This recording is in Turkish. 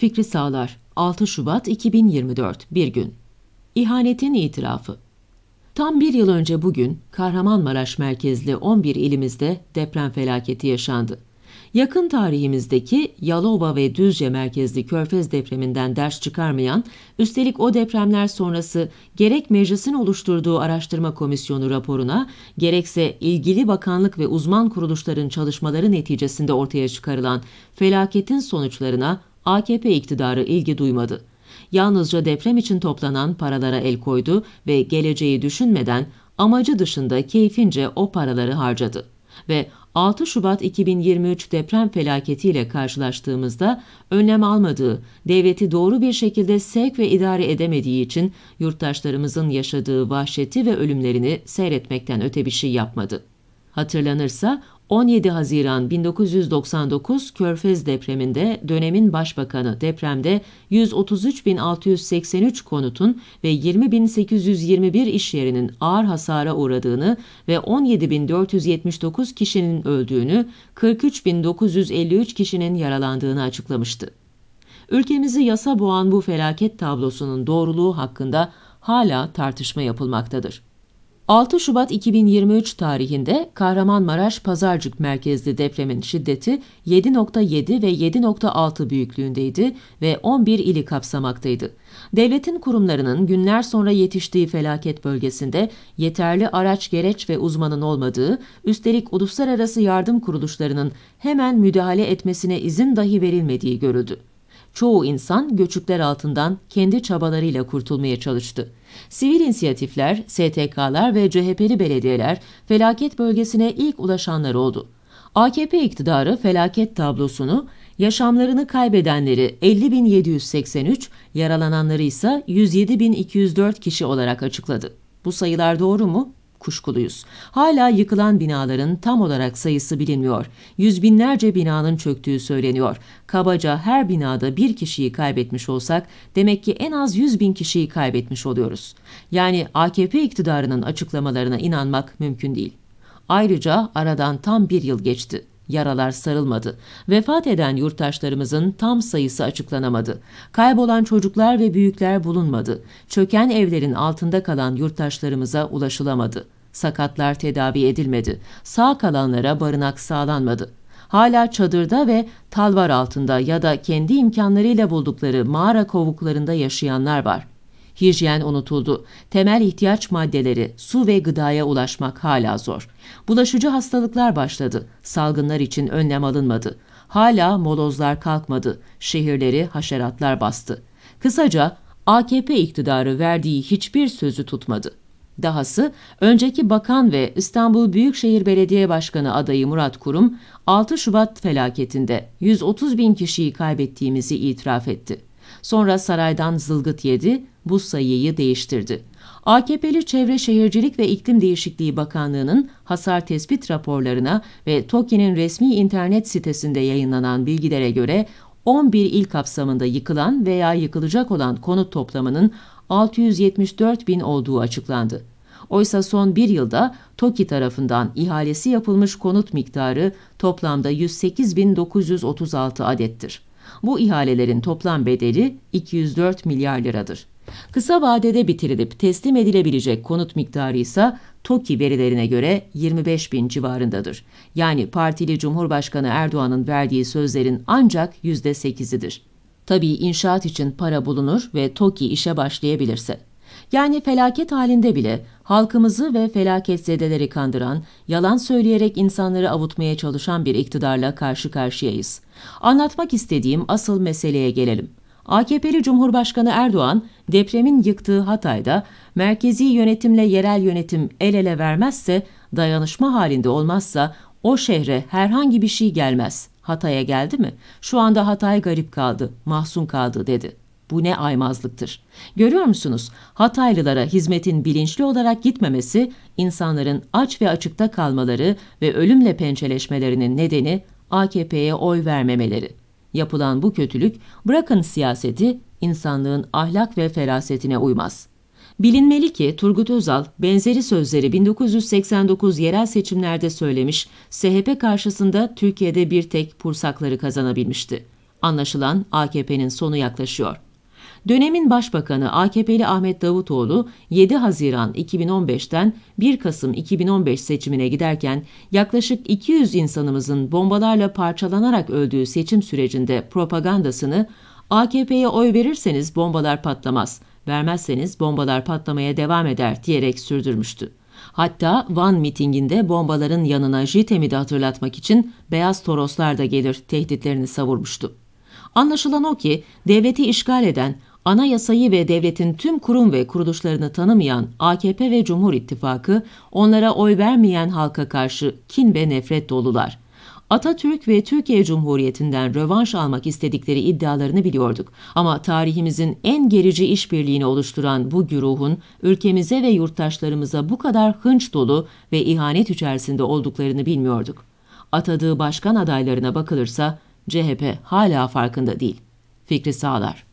Fikri Sağlar 6 Şubat 2024 Bir Gün İhanetin itirafı Tam bir yıl önce bugün Kahramanmaraş merkezli 11 ilimizde deprem felaketi yaşandı. Yakın tarihimizdeki Yalova ve Düzce merkezli Körfez depreminden ders çıkarmayan, üstelik o depremler sonrası gerek meclisin oluşturduğu araştırma komisyonu raporuna, gerekse ilgili bakanlık ve uzman kuruluşların çalışmaları neticesinde ortaya çıkarılan felaketin sonuçlarına AKP iktidarı ilgi duymadı. Yalnızca deprem için toplanan paralara el koydu ve geleceği düşünmeden amacı dışında keyfince o paraları harcadı. Ve 6 Şubat 2023 deprem felaketiyle karşılaştığımızda önlem almadığı, devleti doğru bir şekilde sevk ve idare edemediği için yurttaşlarımızın yaşadığı vahşeti ve ölümlerini seyretmekten öte bir şey yapmadı. Hatırlanırsa 17 Haziran 1999 Körfez depreminde dönemin başbakanı depremde 133.683 konutun ve 20.821 iş yerinin ağır hasara uğradığını ve 17.479 kişinin öldüğünü, 43.953 kişinin yaralandığını açıklamıştı. Ülkemizi yasa boğan bu felaket tablosunun doğruluğu hakkında hala tartışma yapılmaktadır. 6 Şubat 2023 tarihinde Kahramanmaraş Pazarcık merkezli depremin şiddeti 7.7 ve 7.6 büyüklüğündeydi ve 11 ili kapsamaktaydı. Devletin kurumlarının günler sonra yetiştiği felaket bölgesinde yeterli araç gereç ve uzmanın olmadığı, üstelik uluslararası yardım kuruluşlarının hemen müdahale etmesine izin dahi verilmediği görüldü çoğu insan göçükler altından kendi çabalarıyla kurtulmaya çalıştı. Sivil inisiyatifler, STK'lar ve CHP'li belediyeler felaket bölgesine ilk ulaşanlar oldu. AKP iktidarı felaket tablosunu yaşamlarını kaybedenleri 50.783, yaralananları ise 107.204 kişi olarak açıkladı. Bu sayılar doğru mu? kuşkuluyuz. Hala yıkılan binaların tam olarak sayısı bilinmiyor. Yüz binlerce binanın çöktüğü söyleniyor. Kabaca her binada bir kişiyi kaybetmiş olsak demek ki en az yüz bin kişiyi kaybetmiş oluyoruz. Yani AKP iktidarının açıklamalarına inanmak mümkün değil. Ayrıca aradan tam bir yıl geçti yaralar sarılmadı. Vefat eden yurttaşlarımızın tam sayısı açıklanamadı. Kaybolan çocuklar ve büyükler bulunmadı. Çöken evlerin altında kalan yurttaşlarımıza ulaşılamadı. Sakatlar tedavi edilmedi. Sağ kalanlara barınak sağlanmadı hala çadırda ve talvar altında ya da kendi imkanlarıyla buldukları mağara kovuklarında yaşayanlar var. Hijyen unutuldu. Temel ihtiyaç maddeleri, su ve gıdaya ulaşmak hala zor. Bulaşıcı hastalıklar başladı. Salgınlar için önlem alınmadı. Hala molozlar kalkmadı. Şehirleri haşeratlar bastı. Kısaca AKP iktidarı verdiği hiçbir sözü tutmadı. Dahası önceki bakan ve İstanbul Büyükşehir Belediye Başkanı adayı Murat Kurum 6 Şubat felaketinde 130 bin kişiyi kaybettiğimizi itiraf etti. Sonra saraydan zılgıt yedi, bu sayıyı değiştirdi. AKP'li Çevre Şehircilik ve İklim Değişikliği Bakanlığı'nın hasar tespit raporlarına ve TOKİ'nin resmi internet sitesinde yayınlanan bilgilere göre 11 il kapsamında yıkılan veya yıkılacak olan konut toplamının 674 bin olduğu açıklandı. Oysa son bir yılda TOKİ tarafından ihalesi yapılmış konut miktarı toplamda 108.936 adettir. Bu ihalelerin toplam bedeli 204 milyar liradır. Kısa vadede bitirilip teslim edilebilecek konut miktarı ise TOKİ verilerine göre 25 bin civarındadır. Yani partili Cumhurbaşkanı Erdoğan'ın verdiği sözlerin ancak %8'idir. Tabii inşaat için para bulunur ve TOKİ işe başlayabilirse. Yani felaket halinde bile halkımızı ve felaketzedeleri kandıran, yalan söyleyerek insanları avutmaya çalışan bir iktidarla karşı karşıyayız. Anlatmak istediğim asıl meseleye gelelim. AKP'li Cumhurbaşkanı Erdoğan, depremin yıktığı Hatay'da merkezi yönetimle yerel yönetim el ele vermezse, dayanışma halinde olmazsa o şehre herhangi bir şey gelmez. Hatay'a geldi mi? Şu anda Hatay garip kaldı, mahzun kaldı dedi. Bu ne aymazlıktır. Görüyor musunuz? Hataylılara hizmetin bilinçli olarak gitmemesi, insanların aç ve açıkta kalmaları ve ölümle pençeleşmelerinin nedeni AKP'ye oy vermemeleri. Yapılan bu kötülük, bırakın siyaseti, insanlığın ahlak ve ferasetine uymaz. Bilinmeli ki Turgut Özal benzeri sözleri 1989 yerel seçimlerde söylemiş, SHP karşısında Türkiye'de bir tek pursakları kazanabilmişti. Anlaşılan AKP'nin sonu yaklaşıyor. Dönemin Başbakanı AKP'li Ahmet Davutoğlu 7 Haziran 2015'ten 1 Kasım 2015 seçimine giderken yaklaşık 200 insanımızın bombalarla parçalanarak öldüğü seçim sürecinde propagandasını AKP'ye oy verirseniz bombalar patlamaz, vermezseniz bombalar patlamaya devam eder diyerek sürdürmüştü. Hatta Van mitinginde bombaların yanına JITEM'i de hatırlatmak için beyaz toroslar da gelir tehditlerini savurmuştu. Anlaşılan o ki devleti işgal eden anayasayı ve devletin tüm kurum ve kuruluşlarını tanımayan AKP ve Cumhur İttifakı onlara oy vermeyen halka karşı kin ve nefret dolular. Atatürk ve Türkiye Cumhuriyeti'nden rövanş almak istedikleri iddialarını biliyorduk. Ama tarihimizin en gerici işbirliğini oluşturan bu güruhun ülkemize ve yurttaşlarımıza bu kadar hınç dolu ve ihanet içerisinde olduklarını bilmiyorduk. Atadığı başkan adaylarına bakılırsa CHP hala farkında değil. Fikri Sağlar